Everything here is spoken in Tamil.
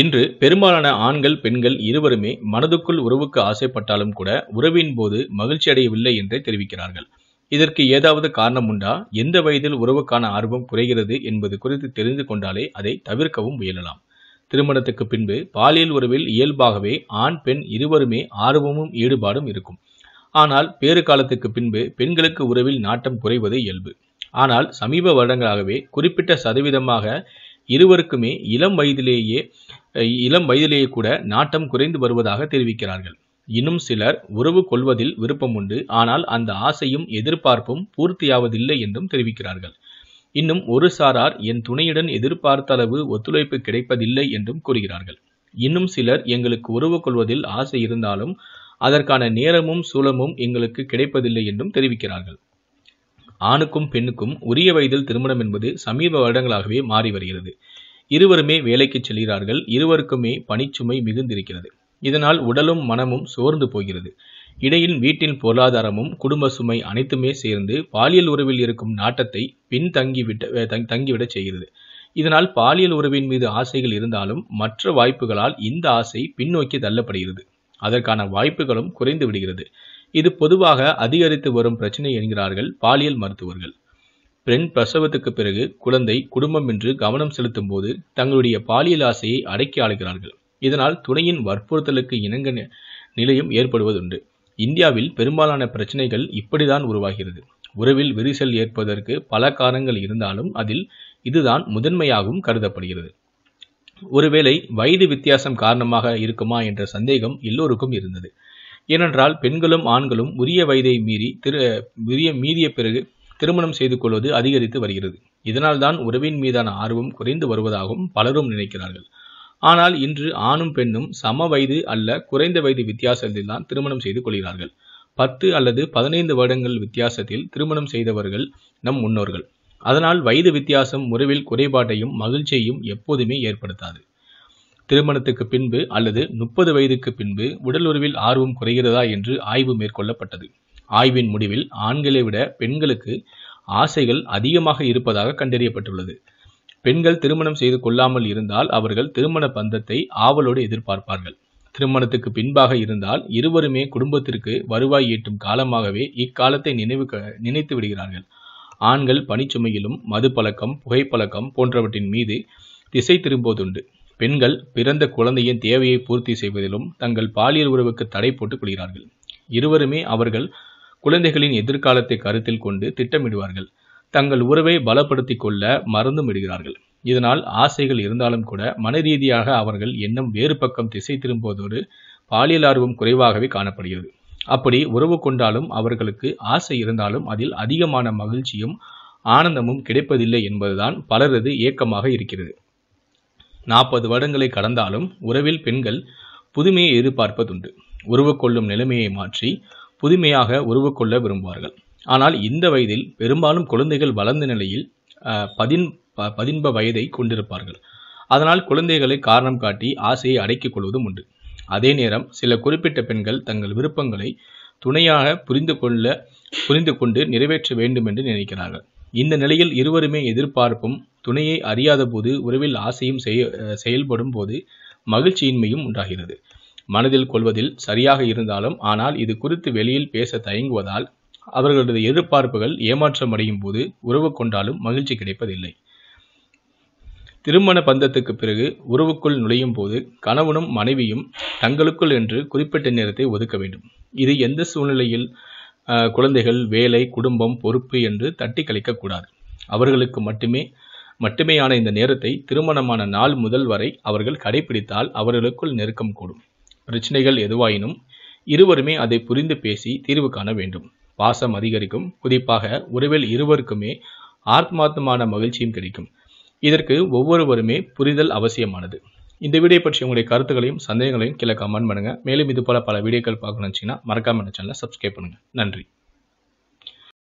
இன்று பெரும்பாலான ஆண்கள் பெண்கள் இருவருமே மனதுக்குள் உறவுக்கு ஆசைப்பட்டாலும் கூட உறவின் போது மகிழ்ச்சி அடையவில்லை என்றே தெரிவிக்கிறார்கள் இதற்கு ஏதாவது காரணம் உண்டா எந்த வயதில் உறவுக்கான ஆர்வம் குறைகிறது என்பது குறித்து தெரிந்து கொண்டாலே அதை தவிர்க்கவும் முயலலாம் திருமணத்துக்கு பின்பு பாலியல் உறவில் இயல்பாகவே ஆண் பெண் இருவருமே ஆர்வமும் ஈடுபாடும் இருக்கும் ஆனால் பேறு காலத்துக்கு பின்பு பெண்களுக்கு உறவில் நாட்டம் குறைவது இயல்பு ஆனால் சமீப வருடங்களாகவே குறிப்பிட்ட சதவீதமாக இருவருக்குமே இளம் வயதிலேயே இளம் வயதிலேயே கூட நாட்டம் குறைந்து வருவதாக தெரிவிக்கிறார்கள் இன்னும் சிலர் உறவு கொள்வதில் விருப்பம் உண்டு ஆனால் அந்த ஆசையும் எதிர்பார்ப்பும் பூர்த்தியாவதில்லை என்றும் தெரிவிக்கிறார்கள் இன்னும் ஒரு சாரார் என் துணையுடன் எதிர்பார்த்த அளவு ஒத்துழைப்பு கிடைப்பதில்லை என்றும் கூறுகிறார்கள் இன்னும் சிலர் எங்களுக்கு உறவு கொள்வதில் ஆசை இருந்தாலும் அதற்கான நேரமும் சூலமும் எங்களுக்கு கிடைப்பதில்லை என்றும் தெரிவிக்கிறார்கள் ஆணுக்கும் பெண்ணுக்கும் உரிய வயதில் திருமணம் என்பது சமீப வருடங்களாகவே மாறி வருகிறது இருவருமே வேலைக்கு செல்கிறார்கள் இருவருக்குமே பணிச்சுமை மிகுந்திருக்கிறது இதனால் உடலும் மனமும் சோர்ந்து போகிறது இடையில் வீட்டின் பொருளாதாரமும் குடும்ப சுமை அனைத்துமே சேர்ந்து பாலியல் உறவில் இருக்கும் நாட்டத்தை பின்தங்கிவிட்ட தங்கிவிடச் செய்கிறது இதனால் பாலியல் உறவின் மீது ஆசைகள் இருந்தாலும் மற்ற வாய்ப்புகளால் இந்த ஆசை பின்னோக்கி தள்ளப்படுகிறது அதற்கான வாய்ப்புகளும் குறைந்து விடுகிறது இது பொதுவாக அதிகரித்து வரும் பிரச்சனை என்கிறார்கள் பாலியல் மருத்துவர்கள் பெண் பிரசவத்துக்கு பிறகு குழந்தை குடும்பம் என்று கவனம் செலுத்தும் போது தங்களுடைய பாலியல் ஆசையை அடக்கி ஆளுகிறார்கள் இதனால் துணையின் வற்புறுத்தலுக்கு இணங்க நிலையும் ஏற்படுவதுண்டு இந்தியாவில் பெரும்பாலான பிரச்சனைகள் இப்படிதான் உருவாகிறது உறவில் விரிசல் ஏற்பதற்கு பல காரணங்கள் இருந்தாலும் அதில் இதுதான் முதன்மையாகவும் கருதப்படுகிறது ஒருவேளை வயது வித்தியாசம் காரணமாக இருக்குமா என்ற சந்தேகம் எல்லோருக்கும் இருந்தது ஏனென்றால் பெண்களும் ஆண்களும் உரிய வயதை மீறி திரு உரிய மீறிய பிறகு திருமணம் செய்து கொள்வது அதிகரித்து வருகிறது இதனால்தான் உறவின் மீதான ஆர்வம் குறைந்து வருவதாகவும் பலரும் நினைக்கிறார்கள் ஆனால் இன்று ஆணும் பெண்ணும் சம வயது அல்ல குறைந்த வயது வித்தியாசத்தில் தான் திருமணம் செய்து கொள்கிறார்கள் பத்து அல்லது பதினைந்து வருடங்கள் வித்தியாசத்தில் திருமணம் செய்தவர்கள் நம் முன்னோர்கள் அதனால் வயது வித்தியாசம் உறவில் குறைபாட்டையும் மகிழ்ச்சியையும் எப்போதுமே ஏற்படுத்தாது திருமணத்துக்கு பின்பு அல்லது முப்பது வயதுக்கு பின்பு உடல் உறவில் ஆர்வம் குறைகிறதா என்று ஆய்வு மேற்கொள்ளப்பட்டது ஆய்வின் முடிவில் ஆண்களை விட பெண்களுக்கு ஆசைகள் அதிகமாக இருப்பதாக கண்டறியப்பட்டுள்ளது பெண்கள் திருமணம் செய்து கொள்ளாமல் இருந்தால் அவர்கள் திருமண பந்தத்தை ஆவலோடு எதிர்பார்ப்பார்கள் திருமணத்துக்கு பின்பாக இருந்தால் இருவருமே குடும்பத்திற்கு வருவாய் ஈட்டும் காலமாகவே இக்காலத்தை நினைவு நினைத்து விடுகிறார்கள் ஆண்கள் பணிச்சுமையிலும் மது பழக்கம் புகைப்பழக்கம் போன்றவற்றின் மீது திசை திரும்புவதுண்டு பெண்கள் பிறந்த குழந்தையின் தேவையை பூர்த்தி செய்வதிலும் தங்கள் பாலியல் உறவுக்கு தடை போட்டுக் கொள்கிறார்கள் இருவருமே அவர்கள் குழந்தைகளின் எதிர்காலத்தை கருத்தில் கொண்டு திட்டமிடுவார்கள் தங்கள் உறவை பலப்படுத்திக் கொள்ள விடுகிறார்கள் இதனால் ஆசைகள் இருந்தாலும் கூட மன ரீதியாக அவர்கள் எண்ணம் வேறு பக்கம் திசை திரும்புவதோடு பாலியல் ஆர்வம் குறைவாகவே காணப்படுகிறது அப்படி உறவு கொண்டாலும் அவர்களுக்கு ஆசை இருந்தாலும் அதில் அதிகமான மகிழ்ச்சியும் ஆனந்தமும் கிடைப்பதில்லை என்பதுதான் பலரது ஏக்கமாக இருக்கிறது நாற்பது வருடங்களை கடந்தாலும் உறவில் பெண்கள் புதுமையை எதிர்பார்ப்பதுண்டு உறவு கொள்ளும் நிலைமையை மாற்றி புதுமையாக உருவக்கொள்ள கொள்ள விரும்புவார்கள் ஆனால் இந்த வயதில் பெரும்பாலும் குழந்தைகள் வளர்ந்த நிலையில் பதின் பதின்ப வயதை கொண்டிருப்பார்கள் அதனால் குழந்தைகளை காரணம் காட்டி ஆசையை அடக்கிக் கொள்வதும் உண்டு அதே நேரம் சில குறிப்பிட்ட பெண்கள் தங்கள் விருப்பங்களை துணையாக புரிந்து கொள்ள புரிந்து கொண்டு நிறைவேற்ற வேண்டும் என்று நினைக்கிறார்கள் இந்த நிலையில் இருவருமே எதிர்பார்ப்பும் துணையை அறியாத போது உறவில் ஆசையும் செயல்படும் போது மகிழ்ச்சியின்மையும் உண்டாகிறது மனதில் கொள்வதில் சரியாக இருந்தாலும் ஆனால் இது குறித்து வெளியில் பேச தயங்குவதால் அவர்களது எதிர்பார்ப்புகள் ஏமாற்றம் அடையும் போது உறவு கொண்டாலும் மகிழ்ச்சி கிடைப்பதில்லை திருமண பந்தத்துக்கு பிறகு உறவுக்குள் நுழையும் போது கணவனும் மனைவியும் தங்களுக்குள் என்று குறிப்பிட்ட நேரத்தை ஒதுக்க வேண்டும் இது எந்த சூழ்நிலையில் குழந்தைகள் வேலை குடும்பம் பொறுப்பு என்று தட்டி கழிக்கக்கூடாது அவர்களுக்கு மட்டுமே மட்டுமேயான இந்த நேரத்தை திருமணமான நாள் முதல் வரை அவர்கள் கடைபிடித்தால் அவர்களுக்குள் நெருக்கம் கூடும் பிரச்சனைகள் எதுவாயினும் இருவருமே அதை புரிந்து பேசி தீர்வு காண வேண்டும் பாசம் அதிகரிக்கும் குறிப்பாக உறவில் இருவருக்குமே ஆத்மாத்தமான மகிழ்ச்சியும் கிடைக்கும் இதற்கு ஒவ்வொருவருமே புரிதல் அவசியமானது இந்த வீடியோ பற்றி உங்களுடைய கருத்துக்களையும் சந்தேகங்களையும் கீழே கமெண்ட் பண்ணுங்கள் மேலும் இது போல பல வீடியோக்கள் பார்க்கணுச்சுன்னா மறக்காம சேனலை சப்ஸ்கிரைப் பண்ணுங்கள் நன்றி